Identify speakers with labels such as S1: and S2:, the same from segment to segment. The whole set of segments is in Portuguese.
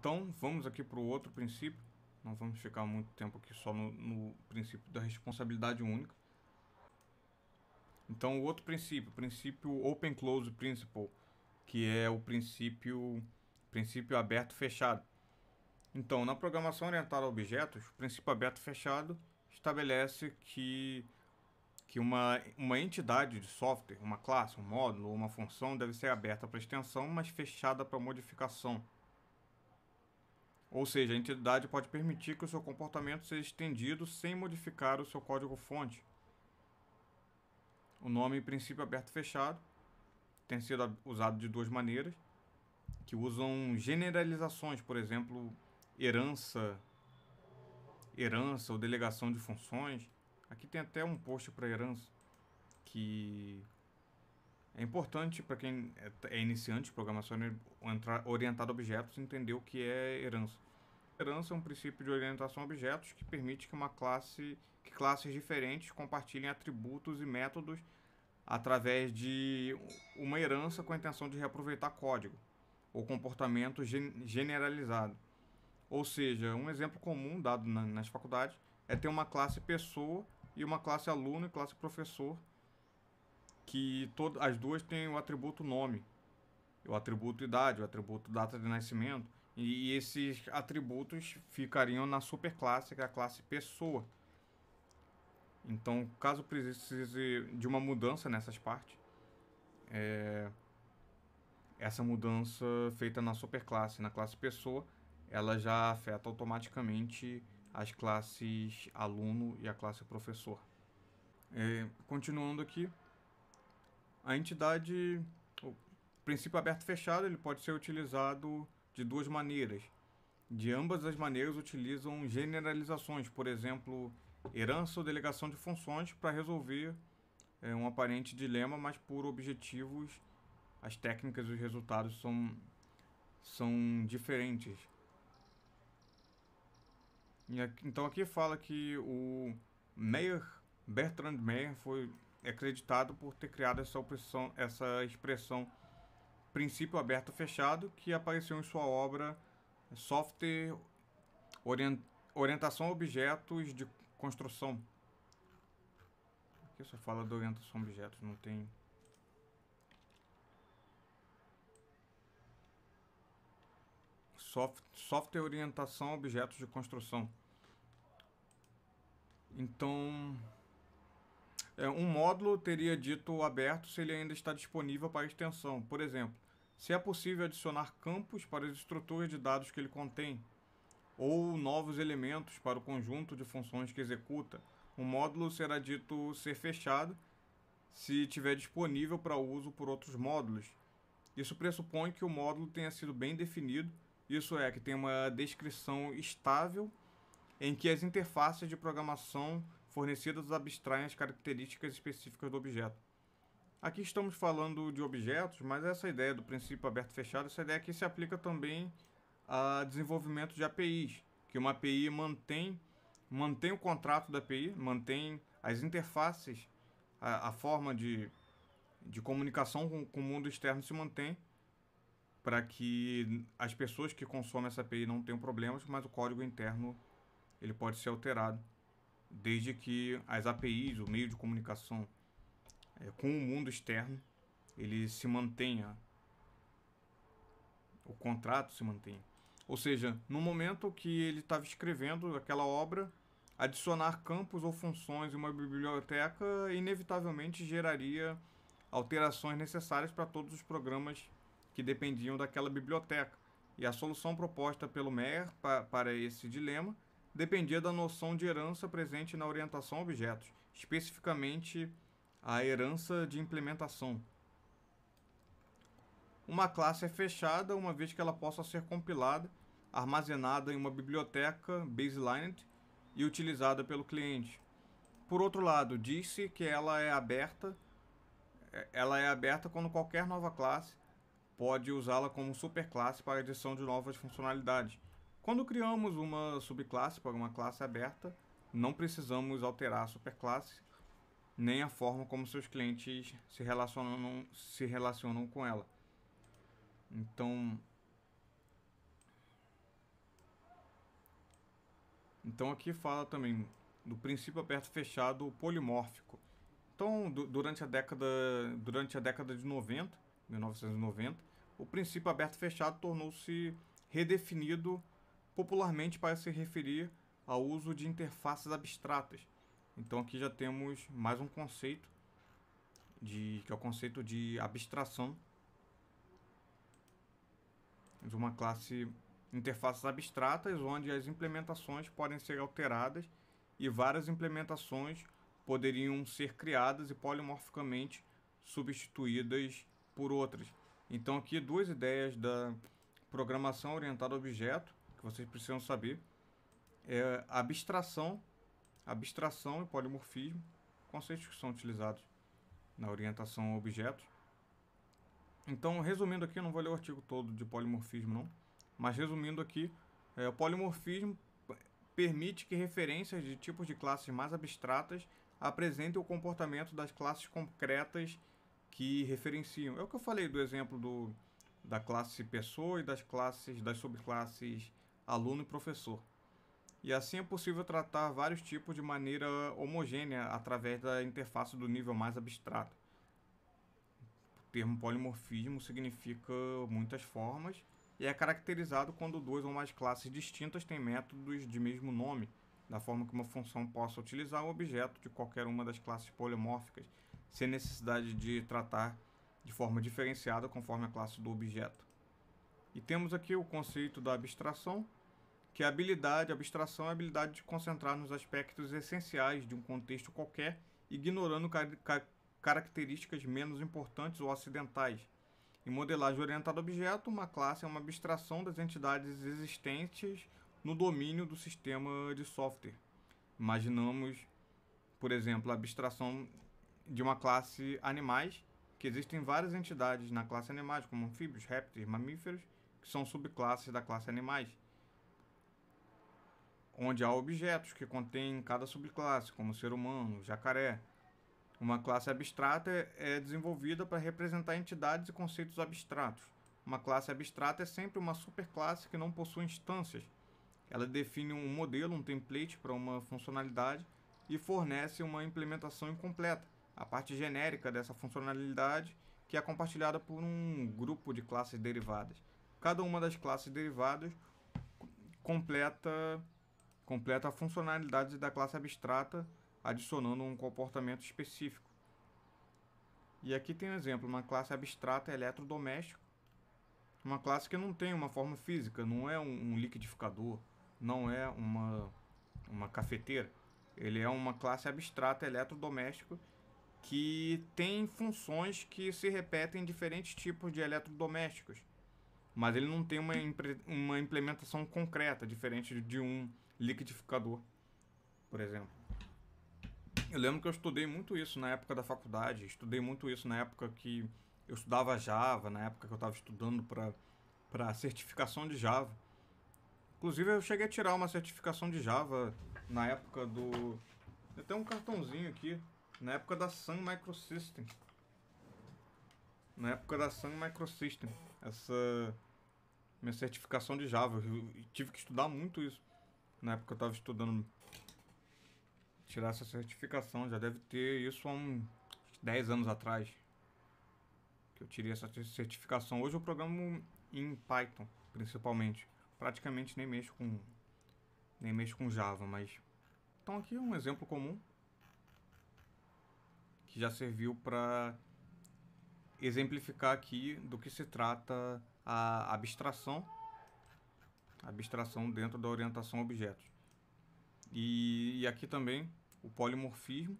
S1: Então vamos aqui para o outro princípio. Não vamos ficar muito tempo aqui só no, no princípio da responsabilidade única. Então o outro princípio, o princípio Open Close Principle, que é o princípio princípio aberto fechado. Então, na programação orientada a objetos, o princípio aberto fechado estabelece que que uma, uma entidade de software, uma classe, um módulo ou uma função deve ser aberta para extensão, mas fechada para modificação. Ou seja, a entidade pode permitir que o seu comportamento seja estendido sem modificar o seu código-fonte. O nome princípio aberto-fechado tem sido usado de duas maneiras, que usam generalizações, por exemplo, herança, herança ou delegação de funções. Aqui tem até um post para herança que é importante para quem é, é iniciante de programação né, orientada a objetos entender o que é herança herança é um princípio de orientação a objetos que permite que uma classe que classes diferentes compartilhem atributos e métodos através de uma herança com a intenção de reaproveitar código ou comportamento gen generalizado. Ou seja, um exemplo comum dado na, nas faculdades é ter uma classe pessoa e uma classe aluno e classe professor que todas as duas têm o atributo nome, o atributo idade, o atributo data de nascimento e esses atributos ficariam na superclasse, que é a classe pessoa. Então, caso precise de uma mudança nessas partes, é... essa mudança feita na superclasse, na classe pessoa, ela já afeta automaticamente as classes aluno e a classe professor. É... continuando aqui, a entidade, o princípio aberto-fechado, ele pode ser utilizado de duas maneiras. De ambas as maneiras, utilizam generalizações, por exemplo, herança ou delegação de funções, para resolver é, um aparente dilema, mas por objetivos, as técnicas e os resultados são, são diferentes. Aqui, então aqui fala que o Meyer, Bertrand Meyer, foi acreditado por ter criado essa, opção, essa expressão princípio aberto fechado que apareceu em sua obra Software Orientação a Objetos de Construção. Aqui só fala de orientação a objetos, não tem software orientação a objetos de construção. Então, é, um módulo teria dito aberto se ele ainda está disponível para extensão. Por exemplo, se é possível adicionar campos para as estruturas de dados que ele contém, ou novos elementos para o conjunto de funções que executa. O módulo será dito ser fechado se estiver disponível para uso por outros módulos. Isso pressupõe que o módulo tenha sido bem definido, isso é, que tem uma descrição estável em que as interfaces de programação fornecidas abstraem as características específicas do objeto. Aqui estamos falando de objetos, mas essa ideia do princípio aberto-fechado, essa ideia aqui se aplica também a desenvolvimento de APIs, que uma API mantém, mantém o contrato da API, mantém as interfaces, a, a forma de, de comunicação com, com o mundo externo se mantém, para que as pessoas que consomem essa API não tenham problemas, mas o código interno ele pode ser alterado desde que as APIs, o meio de comunicação é, com o mundo externo, ele se mantenha, o contrato se mantenha. Ou seja, no momento que ele estava escrevendo aquela obra, adicionar campos ou funções em uma biblioteca inevitavelmente geraria alterações necessárias para todos os programas que dependiam daquela biblioteca. E a solução proposta pelo Meyer para esse dilema dependia da noção de herança presente na orientação a objetos, especificamente a herança de implementação. Uma classe é fechada uma vez que ela possa ser compilada, armazenada em uma biblioteca baselined e utilizada pelo cliente. Por outro lado, diz-se que ela é aberta, é, ela é aberta quando qualquer nova classe pode usá-la como superclasse para adição de novas funcionalidades quando criamos uma subclasse para uma classe aberta, não precisamos alterar a superclasse nem a forma como seus clientes se relacionam, se relacionam com ela. Então, Então aqui fala também do princípio aberto fechado polimórfico. Então, durante a década durante a década de 90, 1990, o princípio aberto fechado tornou-se redefinido popularmente para se referir ao uso de interfaces abstratas. Então aqui já temos mais um conceito de que é o conceito de abstração. Temos uma classe interfaces abstratas onde as implementações podem ser alteradas e várias implementações poderiam ser criadas e polimorficamente substituídas por outras. Então aqui duas ideias da programação orientada a objeto que vocês precisam saber é abstração, abstração e polimorfismo, conceitos que são utilizados na orientação a objetos. Então, resumindo aqui, eu não vou ler o artigo todo de polimorfismo não, mas resumindo aqui, é, o polimorfismo permite que referências de tipos de classes mais abstratas apresentem o comportamento das classes concretas que referenciam. É o que eu falei do exemplo do, da classe pessoa e das classes das subclasses aluno e professor. E assim é possível tratar vários tipos de maneira homogênea através da interface do nível mais abstrato. O termo polimorfismo significa muitas formas e é caracterizado quando duas ou mais classes distintas têm métodos de mesmo nome, da forma que uma função possa utilizar o objeto de qualquer uma das classes polimórficas, sem necessidade de tratar de forma diferenciada conforme a classe do objeto. E temos aqui o conceito da abstração, que a habilidade, a abstração é a habilidade de concentrar nos aspectos essenciais de um contexto qualquer, ignorando car car características menos importantes ou acidentais. Em modelagem orientada a objeto, uma classe é uma abstração das entidades existentes no domínio do sistema de software. Imaginamos, por exemplo, a abstração de uma classe animais, que existem várias entidades na classe animais, como anfíbios, répteis, mamíferos, que são subclasses da classe animais onde há objetos que contêm cada subclasse, como o ser humano, o jacaré. Uma classe abstrata é, é desenvolvida para representar entidades e conceitos abstratos. Uma classe abstrata é sempre uma superclasse que não possui instâncias. Ela define um modelo, um template para uma funcionalidade e fornece uma implementação incompleta, a parte genérica dessa funcionalidade que é compartilhada por um grupo de classes derivadas. Cada uma das classes derivadas completa completa a funcionalidade da classe abstrata adicionando um comportamento específico. E aqui tem um exemplo, uma classe abstrata eletrodoméstico, uma classe que não tem uma forma física, não é um, um liquidificador, não é uma, uma cafeteira. Ele é uma classe abstrata eletrodoméstico que tem funções que se repetem em diferentes tipos de eletrodomésticos, mas ele não tem uma, uma implementação concreta, diferente de um liquidificador, por exemplo. Eu lembro que eu estudei muito isso na época da faculdade, estudei muito isso na época que eu estudava Java, na época que eu estava estudando para certificação de Java. Inclusive, eu cheguei a tirar uma certificação de Java na época do. Tem tenho um cartãozinho aqui. Na época da Sun Microsystem. Na época da Sun Microsystem. Essa. Minha certificação de Java. Eu tive que estudar muito isso na época eu estava estudando tirar essa certificação, já deve ter isso há uns 10 anos atrás que eu tirei essa certificação. Hoje eu programo em Python, principalmente. Praticamente nem mexo com nem mexo com Java, mas então aqui é um exemplo comum que já serviu para exemplificar aqui do que se trata a abstração abstração dentro da orientação a objetos. E, e aqui também o polimorfismo.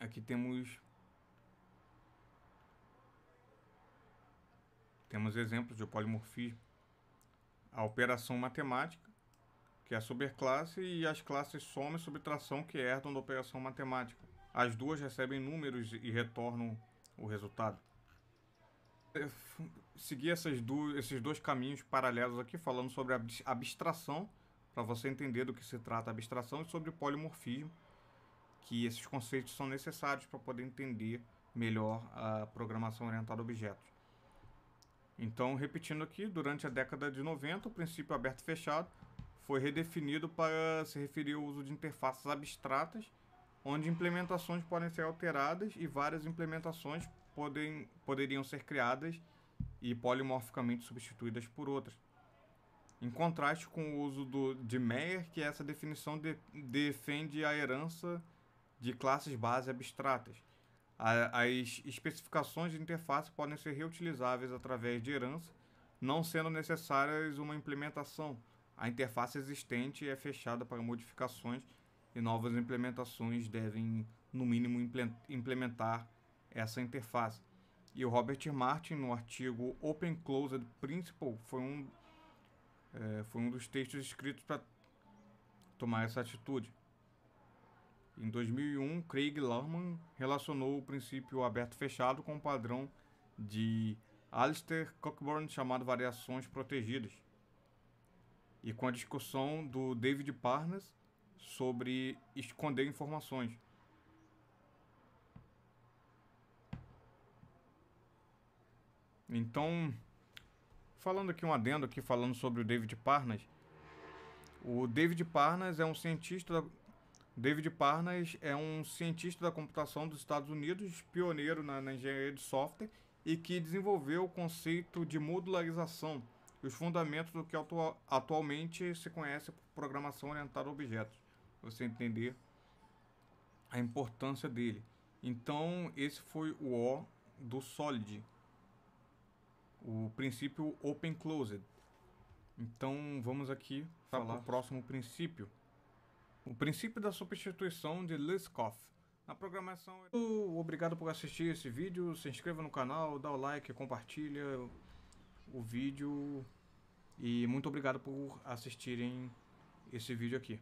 S1: Aqui temos temos exemplos de polimorfismo. A operação matemática, que é a superclasse, e as classes soma e subtração que herdam da operação matemática. As duas recebem números e retornam o resultado. É, seguir essas do, esses dois caminhos paralelos aqui, falando sobre abstração, para você entender do que se trata a abstração, e sobre o polimorfismo, que esses conceitos são necessários para poder entender melhor a programação orientada a objetos. Então, repetindo aqui, durante a década de 90, o princípio aberto-fechado foi redefinido para se referir ao uso de interfaces abstratas, onde implementações podem ser alteradas e várias implementações podem, poderiam ser criadas e polimorficamente substituídas por outras. Em contraste com o uso do, de Meyer, que essa definição de, defende a herança de classes base abstratas. A, as especificações de interface podem ser reutilizáveis através de herança, não sendo necessárias uma implementação. A interface existente é fechada para modificações e novas implementações devem, no mínimo, implementar essa interface. E o Robert Martin, no artigo Open Closed Principle, foi um, é, foi um dos textos escritos para tomar essa atitude. Em 2001, Craig Larman relacionou o princípio aberto-fechado com o padrão de Alistair Cockburn chamado Variações Protegidas, e com a discussão do David Parnas sobre esconder informações. Então, falando aqui um adendo aqui falando sobre o David Parnas. O David Parnas é um cientista da... David Parnas é um cientista da computação dos Estados Unidos, pioneiro na, na engenharia de software e que desenvolveu o conceito de modularização e os fundamentos do que atualmente se conhece por programação orientada a objetos. Você entender a importância dele. Então, esse foi o O do SOLID, o princípio open closed. Então vamos aqui tá falar para o próximo princípio. O princípio da substituição de Liskov. Na programação. Obrigado por assistir esse vídeo. Se inscreva no canal, dá o like, compartilha o vídeo. E muito obrigado por assistirem esse vídeo aqui.